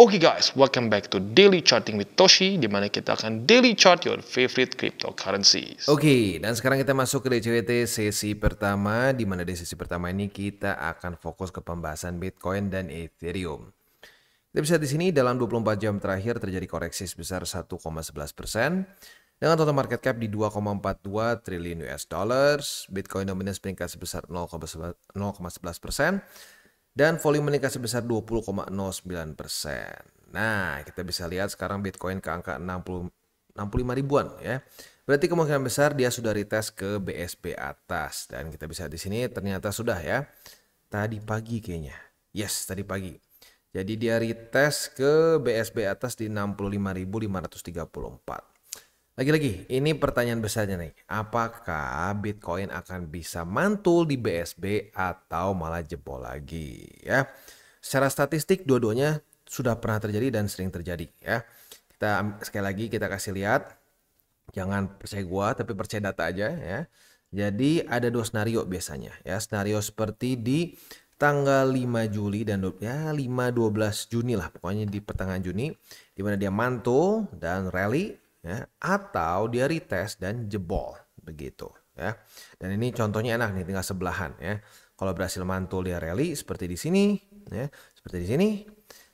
Oke okay guys, welcome back to Daily Charting with Toshi di mana kita akan daily chart your favorite cryptocurrencies. Oke, okay, dan sekarang kita masuk ke DCWT sesi pertama di mana di sesi pertama ini kita akan fokus ke pembahasan Bitcoin dan Ethereum. Kita bisa di sini dalam 24 jam terakhir terjadi koreksi sebesar 1,11% dengan total market cap di 2,42 triliun US dollars, Bitcoin dominance peringkat sebesar 0,11 persen dan volume meningkat sebesar 20,09%. Nah, kita bisa lihat sekarang Bitcoin ke angka 60 65 ribuan ya. Berarti kemungkinan besar dia sudah retest ke BSP atas dan kita bisa di sini ternyata sudah ya. Tadi pagi kayaknya. Yes, tadi pagi. Jadi dia retest ke BSB atas di 65.534. Lagi-lagi, ini pertanyaan besarnya nih. Apakah Bitcoin akan bisa mantul di BSB atau malah jebol lagi ya? Secara statistik dua-duanya sudah pernah terjadi dan sering terjadi ya. Kita sekali lagi kita kasih lihat. Jangan percaya gua tapi percaya data aja ya. Jadi ada dua skenario biasanya ya. Skenario seperti di tanggal 5 Juli dan ya 5 12 Juni lah pokoknya di pertengahan Juni di mana dia mantul dan rally ya atau dia retest dan jebol begitu ya. Dan ini contohnya enak nih tinggal sebelahan ya. Kalau berhasil mantul dia rally seperti di sini ya, seperti di sini.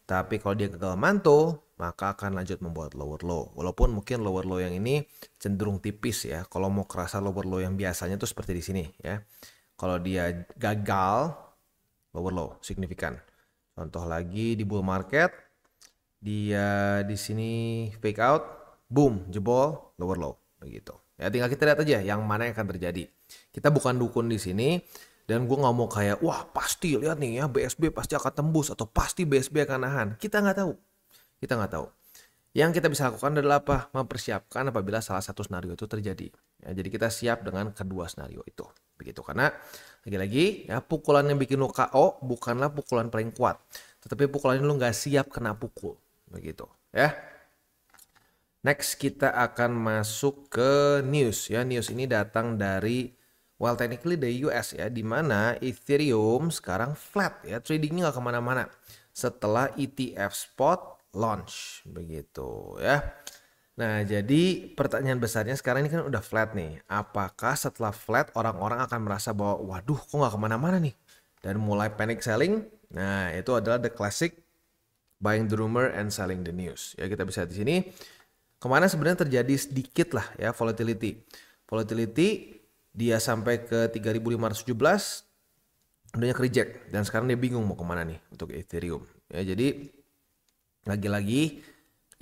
Tapi kalau dia gagal mantul, maka akan lanjut membuat lower low. Walaupun mungkin lower low yang ini cenderung tipis ya. Kalau mau kerasa lower low yang biasanya tuh seperti di sini ya. Kalau dia gagal lower low signifikan. Contoh lagi di bull market dia di sini fake out boom, jebol, lower low begitu. Ya tinggal kita lihat aja yang mana yang akan terjadi. Kita bukan dukun di sini dan gue nggak mau kayak wah pasti lihat nih ya BSB pasti akan tembus atau pasti BSB akan nahan. Kita nggak tahu. Kita nggak tahu. Yang kita bisa lakukan adalah apa? Mempersiapkan apabila salah satu skenario itu terjadi. Ya, jadi kita siap dengan kedua skenario itu. Begitu karena lagi-lagi ya pukulan yang bikin lo KO bukanlah pukulan paling kuat, tetapi pukulan lu lo nggak siap kena pukul. Begitu ya. Next kita akan masuk ke news ya. News ini datang dari well technically the US ya. Dimana Ethereum sekarang flat ya. Tradingnya nggak kemana-mana. Setelah ETF spot launch begitu ya. Nah jadi pertanyaan besarnya sekarang ini kan udah flat nih. Apakah setelah flat orang-orang akan merasa bahwa waduh kok nggak kemana-mana nih. Dan mulai panic selling. Nah itu adalah the classic buying the rumor and selling the news. Ya kita bisa di sini Kemana sebenarnya terjadi sedikit lah ya volatility. Volatility dia sampai ke 3517 udahnya ke reject dan sekarang dia bingung mau kemana nih untuk Ethereum. Ya, jadi lagi-lagi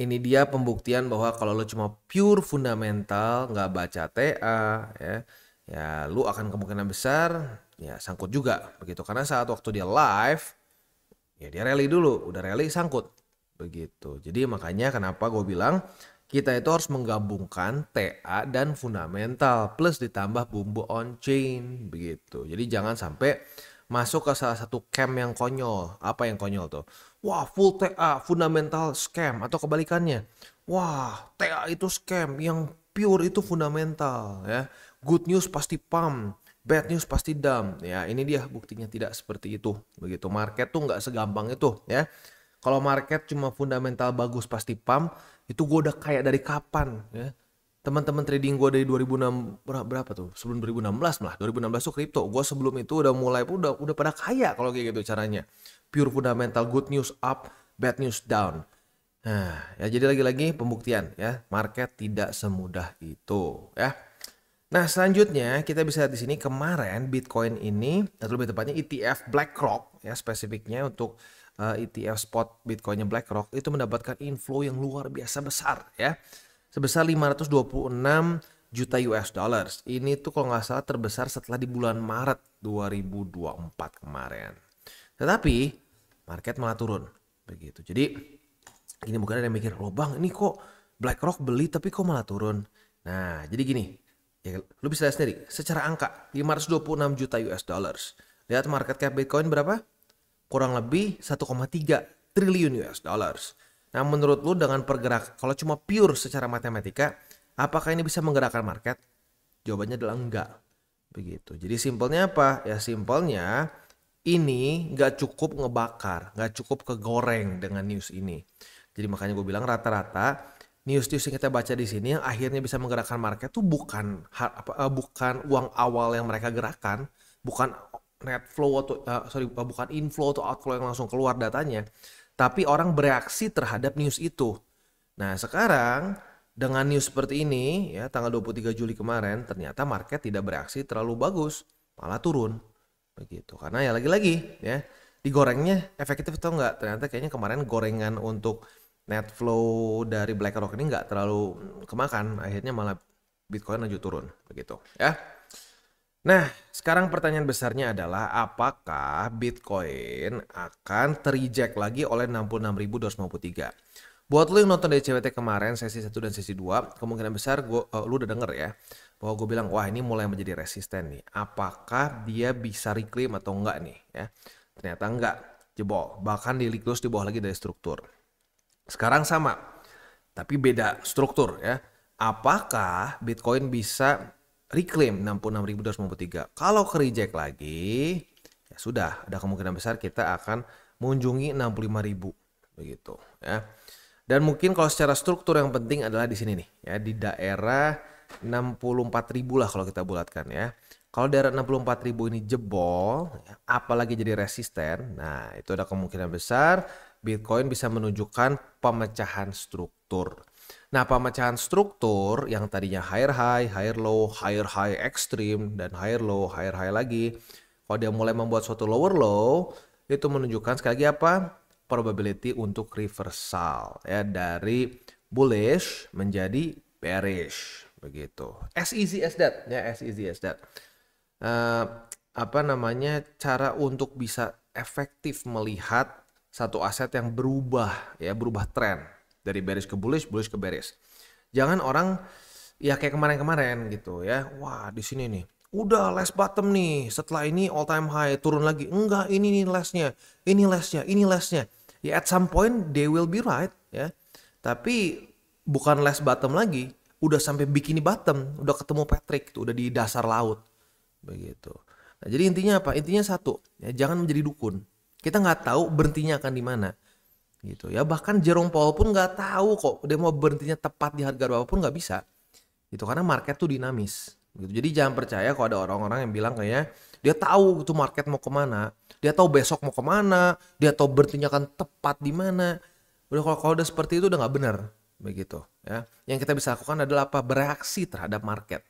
ini dia pembuktian bahwa kalau lo cuma pure fundamental nggak baca TA ya ya lu akan kemungkinan besar ya sangkut juga begitu karena saat waktu dia live ya dia rally dulu udah rally sangkut begitu jadi makanya kenapa gue bilang kita itu harus menggabungkan TA dan fundamental plus ditambah bumbu on chain begitu. Jadi jangan sampai masuk ke salah satu camp yang konyol. Apa yang konyol tuh? Wah, full TA, fundamental scam atau kebalikannya. Wah, TA itu scam, yang pure itu fundamental ya. Good news pasti pump, bad news pasti dump. Ya, ini dia buktinya tidak seperti itu. Begitu market tuh nggak segampang itu ya. Kalau market cuma fundamental bagus pasti pump, itu gue udah kayak dari kapan ya teman-teman trading gue dari 2006 berapa tuh sebelum 2016 lah 2016 tuh kripto gue sebelum itu udah mulai udah udah pada kaya kalau kayak gitu caranya pure fundamental good news up bad news down nah ya jadi lagi-lagi pembuktian ya market tidak semudah itu ya nah selanjutnya kita bisa lihat di sini kemarin bitcoin ini atau lebih tepatnya ETF BlackRock ya spesifiknya untuk uh, eh, ETF spot Bitcoinnya BlackRock itu mendapatkan inflow yang luar biasa besar ya. Sebesar 526 juta US dollars. Ini tuh kalau nggak salah terbesar setelah di bulan Maret 2024 kemarin. Tetapi market malah turun begitu. Jadi ini mungkin ada yang mikir, "Loh, Bang, ini kok BlackRock beli tapi kok malah turun?" Nah, jadi gini, ya lu bisa lihat sendiri secara angka 526 juta US dollars. Lihat market cap Bitcoin berapa? kurang lebih 1,3 triliun US dollars. Nah, menurut lu dengan pergerak kalau cuma pure secara matematika, apakah ini bisa menggerakkan market? Jawabannya adalah enggak. Begitu. Jadi simpelnya apa? Ya simpelnya ini nggak cukup ngebakar, nggak cukup kegoreng dengan news ini. Jadi makanya gue bilang rata-rata news-news yang kita baca di sini yang akhirnya bisa menggerakkan market tuh bukan eh, bukan uang awal yang mereka gerakan, bukan net flow atau uh, sorry eh, bukan inflow atau outflow yang langsung keluar datanya, tapi orang bereaksi terhadap news itu. Nah, sekarang dengan news seperti ini ya tanggal 23 Juli kemarin ternyata market tidak bereaksi terlalu bagus, malah turun. Begitu. Karena ya lagi-lagi ya digorengnya efektif atau enggak? Ternyata kayaknya kemarin gorengan untuk net flow dari BlackRock ini enggak terlalu kemakan, akhirnya malah Bitcoin lanjut turun begitu ya. Nah, sekarang pertanyaan besarnya adalah apakah Bitcoin akan terijek lagi oleh 66.253? Buat lo yang nonton CWT kemarin sesi 1 dan sesi 2, kemungkinan besar gua, uh, lu udah denger ya bahwa gue bilang wah ini mulai menjadi resisten nih. Apakah dia bisa reclaim atau enggak nih ya? Ternyata enggak, jebol. Bahkan di liklus di bawah lagi dari struktur. Sekarang sama, tapi beda struktur ya. Apakah Bitcoin bisa reclaim 66.253. Kalau ke reject lagi, ya sudah, ada kemungkinan besar kita akan mengunjungi 65.000 begitu ya. Dan mungkin kalau secara struktur yang penting adalah di sini nih ya di daerah 64.000 lah kalau kita bulatkan ya. Kalau daerah 64.000 ini jebol, ya, apalagi jadi resisten, nah itu ada kemungkinan besar Bitcoin bisa menunjukkan pemecahan struktur. Nah, pemecahan struktur yang tadinya higher high, higher low, higher high extreme, dan higher low, higher high lagi. Kalau dia mulai membuat suatu lower low, itu menunjukkan sekali lagi apa? Probability untuk reversal ya dari bullish menjadi bearish begitu. As easy as that ya, as easy as that. Uh, apa namanya cara untuk bisa efektif melihat satu aset yang berubah ya berubah trend dari beris ke bullish, bullish ke beris. Jangan orang ya kayak kemarin-kemarin gitu ya. Wah, di sini nih. Udah last bottom nih. Setelah ini all time high turun lagi. Enggak, ini nih lastnya. Ini lastnya. ini lastnya. Ya at some point they will be right ya. Tapi bukan last bottom lagi, udah sampai bikini bottom, udah ketemu Patrick tuh, udah di dasar laut. Begitu. Nah, jadi intinya apa? Intinya satu, ya, jangan menjadi dukun. Kita nggak tahu berhentinya akan di mana gitu ya bahkan Jerome Powell pun nggak tahu kok dia mau berhentinya tepat di harga berapa pun nggak bisa gitu karena market tuh dinamis gitu jadi jangan percaya kalau ada orang-orang yang bilang kayaknya dia tahu itu market mau kemana dia tahu besok mau kemana dia tahu berhentinya kan tepat di mana udah kalau kalau udah seperti itu udah nggak benar begitu ya yang kita bisa lakukan adalah apa bereaksi terhadap market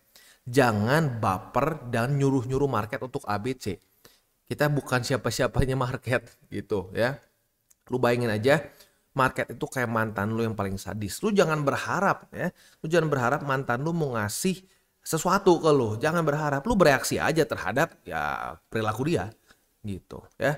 jangan baper dan nyuruh-nyuruh market untuk ABC kita bukan siapa-siapanya market gitu ya Lu bayangin aja market itu kayak mantan lu yang paling sadis. Lu jangan berharap ya. Lu jangan berharap mantan lu mau ngasih sesuatu ke lu. Jangan berharap. Lu bereaksi aja terhadap ya perilaku dia gitu ya.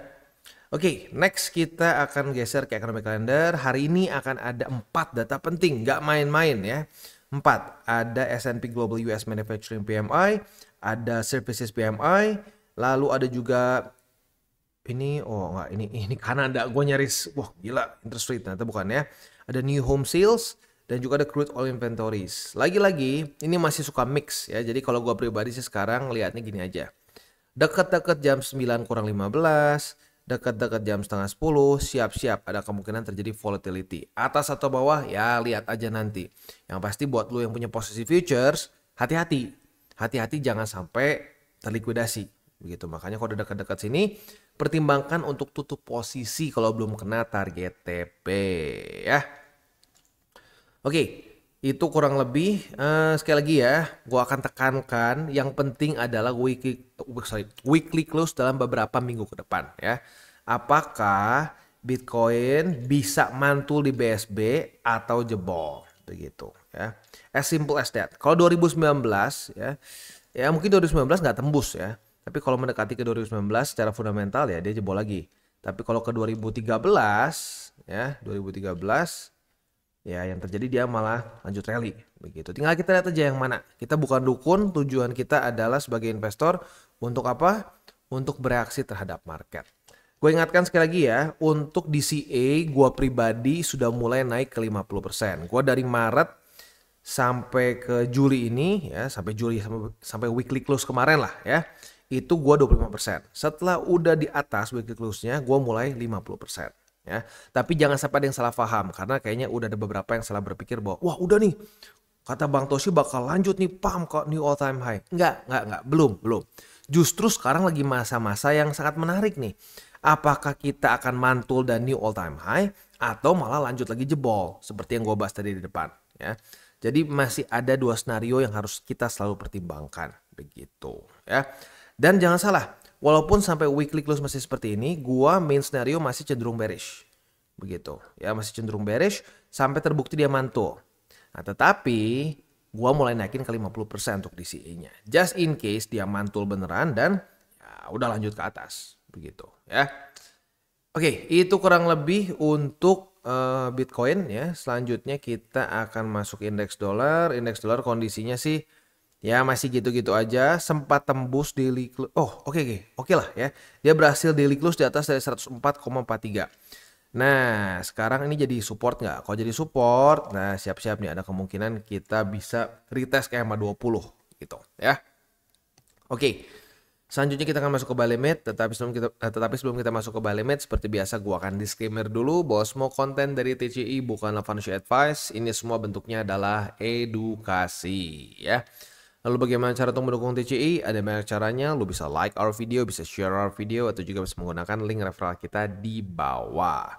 Oke, okay, next kita akan geser ke economic calendar. Hari ini akan ada empat data penting, nggak main-main ya. empat ada S&P Global US Manufacturing PMI, ada Services PMI, lalu ada juga ini oh nggak ini ini Kanada gue nyaris wah gila interest rate ternyata bukan ya ada new home sales dan juga ada crude oil inventories lagi-lagi ini masih suka mix ya jadi kalau gue pribadi sih sekarang lihatnya gini aja dekat-dekat jam 9 kurang 15 dekat-dekat jam setengah 10 siap-siap ada kemungkinan terjadi volatility atas atau bawah ya lihat aja nanti yang pasti buat lo yang punya posisi futures hati-hati hati-hati jangan sampai terlikuidasi begitu makanya kalau dekat-dekat sini pertimbangkan untuk tutup posisi kalau belum kena target TP ya. Oke, itu kurang lebih uh, sekali lagi ya, gua akan tekankan yang penting adalah weekly oh, sorry, weekly close dalam beberapa minggu ke depan ya. Apakah Bitcoin bisa mantul di BSB atau jebol begitu ya. As simple as that. Kalau 2019 ya, ya mungkin 2019 nggak tembus ya tapi kalau mendekati ke 2019 secara fundamental ya dia jebol lagi. Tapi kalau ke 2013 ya 2013 ya yang terjadi dia malah lanjut rally begitu. Tinggal kita lihat aja yang mana. Kita bukan dukun, tujuan kita adalah sebagai investor untuk apa? Untuk bereaksi terhadap market. Gue ingatkan sekali lagi ya, untuk DCA gue pribadi sudah mulai naik ke 50%. Gue dari Maret sampai ke Juli ini ya, sampai Juli sampai weekly close kemarin lah ya itu gue 25%. Setelah udah di atas weekly close-nya, gue mulai 50%. Ya, tapi jangan sampai ada yang salah paham karena kayaknya udah ada beberapa yang salah berpikir bahwa wah udah nih kata Bang Toshi bakal lanjut nih pam kok new all time high. nggak nggak nggak belum, belum. Justru sekarang lagi masa-masa yang sangat menarik nih. Apakah kita akan mantul dan new all time high atau malah lanjut lagi jebol seperti yang gue bahas tadi di depan ya. Jadi masih ada dua skenario yang harus kita selalu pertimbangkan begitu ya. Dan jangan salah, walaupun sampai weekly close masih seperti ini, gua main scenario masih cenderung bearish. Begitu. Ya, masih cenderung bearish sampai terbukti dia mantul. Nah, tetapi gua mulai naikin ke 50% untuk DCA-nya. Just in case dia mantul beneran dan ya, udah lanjut ke atas. Begitu, ya. Oke, itu kurang lebih untuk uh, Bitcoin ya. Selanjutnya kita akan masuk indeks dolar. Indeks dolar kondisinya sih Ya masih gitu-gitu aja, sempat tembus daily close. Oh, oke okay, oke. Okay. Oke okay lah ya. Dia berhasil daily close di atas dari 104,43. Nah, sekarang ini jadi support nggak? Kalau jadi support, nah siap-siap nih ada kemungkinan kita bisa retest ke EMA 20 gitu ya. Oke, okay. selanjutnya kita akan masuk ke balemet tetapi sebelum kita eh, tetapi sebelum kita masuk ke balemet seperti biasa gua akan disclaimer dulu bahwa semua konten dari TCI bukanlah financial advice, ini semua bentuknya adalah edukasi ya. Lalu bagaimana cara untuk mendukung TCI? Ada banyak caranya, lu bisa like our video, bisa share our video, atau juga bisa menggunakan link referral kita di bawah.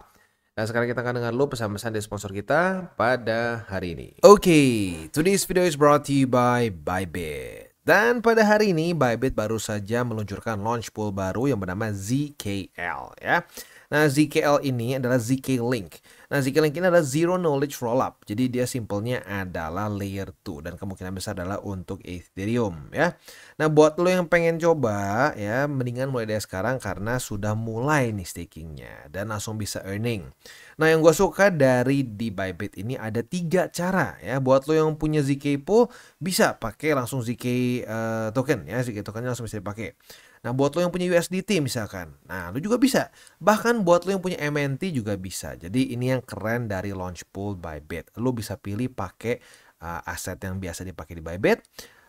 Nah, sekarang kita akan dengar lu pesan-pesan dari sponsor kita pada hari ini. Oke, okay, today's video is brought to you by Bybit. Dan pada hari ini Bybit baru saja meluncurkan launch pool baru yang bernama ZKL ya. Nah, ZKL ini adalah ZK Link. Nah, Zika Link ini adalah zero knowledge rollup. Jadi dia simpelnya adalah layer 2 dan kemungkinan besar adalah untuk Ethereum ya. Nah, buat lo yang pengen coba ya, mendingan mulai dari sekarang karena sudah mulai nih stakingnya dan langsung bisa earning. Nah, yang gue suka dari di Bybit ini ada tiga cara ya. Buat lo yang punya ZK Pool bisa pakai langsung ZK uh, eh, token ya, ZK tokennya langsung bisa dipakai. Nah, buat lo yang punya USDT misalkan. Nah, lo juga bisa. Bahkan buat lo yang punya MNT juga bisa. Jadi ini yang keren dari launch pool by Bit. Lo bisa pilih pakai uh, aset yang biasa dipakai di Bybit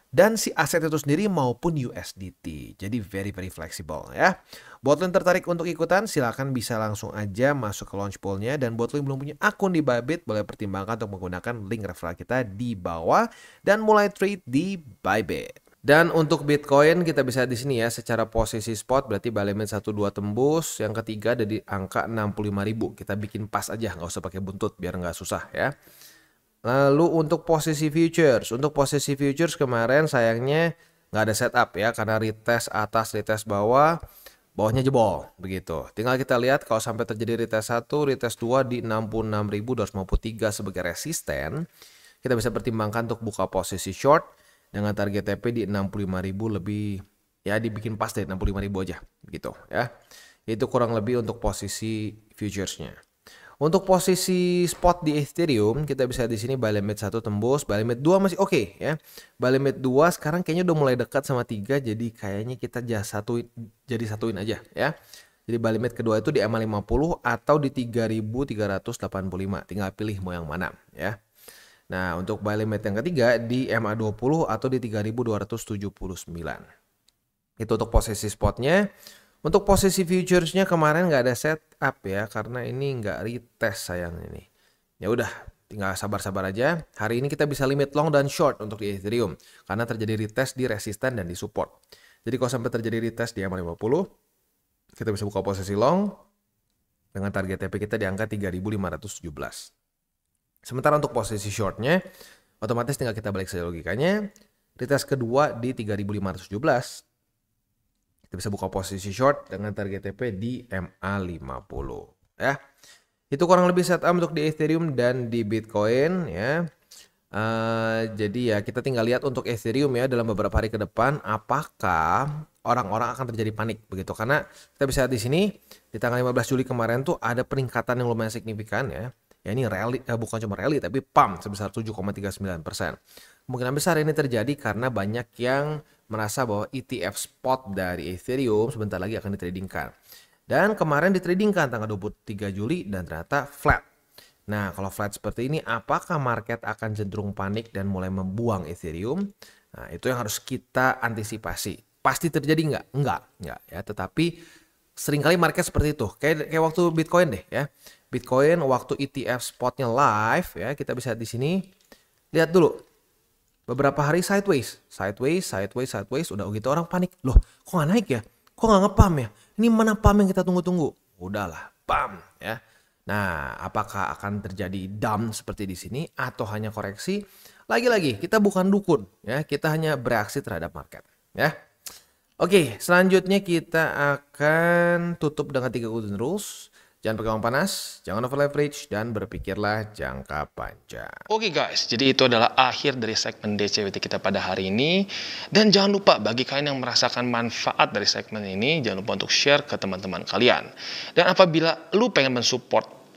dan si aset itu sendiri maupun USDT. Jadi very very flexible ya. Buat lo yang tertarik untuk ikutan silahkan bisa langsung aja masuk ke launch poolnya dan buat lo yang belum punya akun di Bybit boleh pertimbangkan untuk menggunakan link referral kita di bawah dan mulai trade di Bybit. Dan untuk Bitcoin kita bisa di sini ya secara posisi spot berarti balemen 12 tembus, yang ketiga ada di angka 65.000. Kita bikin pas aja nggak usah pakai buntut biar nggak susah ya. Lalu untuk posisi futures, untuk posisi futures kemarin sayangnya nggak ada setup ya karena retest atas, retest bawah, bawahnya jebol begitu. Tinggal kita lihat kalau sampai terjadi retest 1, retest 2 di 66.253 sebagai resisten, kita bisa pertimbangkan untuk buka posisi short dengan target TP di 65.000 lebih ya dibikin pas deh 65.000 aja gitu ya. Itu kurang lebih untuk posisi futuresnya. Untuk posisi spot di Ethereum kita bisa di sini buy limit 1 tembus, buy limit 2 masih oke okay, ya. Buy limit 2 sekarang kayaknya udah mulai dekat sama 3 jadi kayaknya kita jadi satuin jadi satuin aja ya. Jadi buy limit kedua itu di MA50 atau di 3385. Tinggal pilih mau yang mana ya. Nah, untuk buy limit yang ketiga di MA20 atau di 3279. Itu untuk posisi spotnya. Untuk posisi futuresnya kemarin nggak ada setup ya karena ini nggak retest sayang ini. Ya udah, tinggal sabar-sabar aja. Hari ini kita bisa limit long dan short untuk di Ethereum karena terjadi retest di resisten dan di support. Jadi kalau sampai terjadi retest di MA50, kita bisa buka posisi long dengan target TP kita di angka 3517. Sementara untuk posisi shortnya, otomatis tinggal kita balik saja logikanya. Retest kedua di 3517. Kita bisa buka posisi short dengan target TP di MA50 ya. Itu kurang lebih setup untuk di Ethereum dan di Bitcoin ya. Uh, jadi ya kita tinggal lihat untuk Ethereum ya dalam beberapa hari ke depan apakah orang-orang akan terjadi panik begitu karena kita bisa lihat di sini di tanggal 15 Juli kemarin tuh ada peningkatan yang lumayan signifikan ya Ya ini rally, eh, bukan cuma rally tapi pump sebesar 7,39 persen. Kemungkinan besar ini terjadi karena banyak yang merasa bahwa ETF spot dari Ethereum sebentar lagi akan ditradingkan. Dan kemarin ditradingkan tanggal 23 Juli dan ternyata flat. Nah kalau flat seperti ini apakah market akan cenderung panik dan mulai membuang Ethereum? Nah itu yang harus kita antisipasi. Pasti terjadi nggak? enggak enggak ya. Tetapi seringkali market seperti itu. Kayak kayak waktu Bitcoin deh ya. Bitcoin waktu ETF spotnya live ya, kita bisa di sini lihat dulu. Beberapa hari sideways, sideways, sideways, sideways, udah gitu orang panik. Loh, kok nggak naik ya? Kok nggak ngepam ya? Ini mana pam yang kita tunggu-tunggu? Udahlah, pam ya. Nah, apakah akan terjadi dump seperti di sini atau hanya koreksi? Lagi-lagi, kita bukan dukun ya, kita hanya bereaksi terhadap market ya. Oke, selanjutnya kita akan tutup dengan tiga golden rules. Jangan pegang panas, jangan over leverage, dan berpikirlah jangka panjang. Oke okay guys, jadi itu adalah akhir dari segmen DCWT kita pada hari ini. Dan jangan lupa bagi kalian yang merasakan manfaat dari segmen ini, jangan lupa untuk share ke teman-teman kalian. Dan apabila lu pengen mensupport